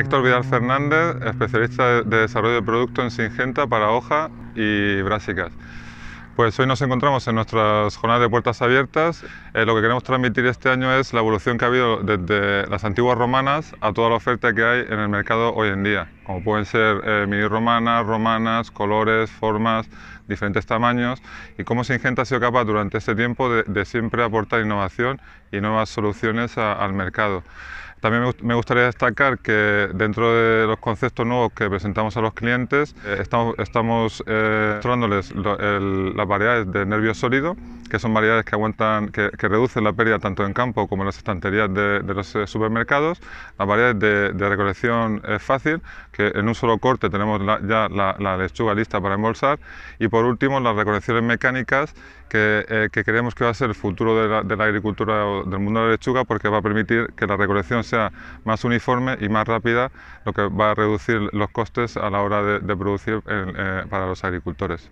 Héctor Vidal Fernández, especialista de desarrollo de producto en Singenta para hoja y brásicas. Pues hoy nos encontramos en nuestras jornadas de puertas abiertas. Eh, lo que queremos transmitir este año es la evolución que ha habido desde las antiguas romanas a toda la oferta que hay en el mercado hoy en día, como pueden ser eh, mini romanas, romanas, colores, formas, diferentes tamaños y cómo Singenta ha sido capaz durante este tiempo de, siempre aportar innovación y nuevas soluciones al mercado. También me gustaría destacar que dentro de los conceptos nuevos que presentamos a los clientes, eh, estamos, estamos eh, mostrándoles las variedades de nervio sólido, que son variedades que aguantan, que, reducen la pérdida tanto en campo como en las estanterías de, los eh, supermercados, las variedades de, recolección fácil, que en un solo corte tenemos ya la, lechuga lista para embolsar, y por último las recolecciones mecánicas, que, creemos que va a ser el futuro de la, agricultura del mundo de la lechuga, porque va a permitir que la recolección sea más uniforme y más rápida, lo que va a reducir los costes a la hora de, producir eh, para los agricultores.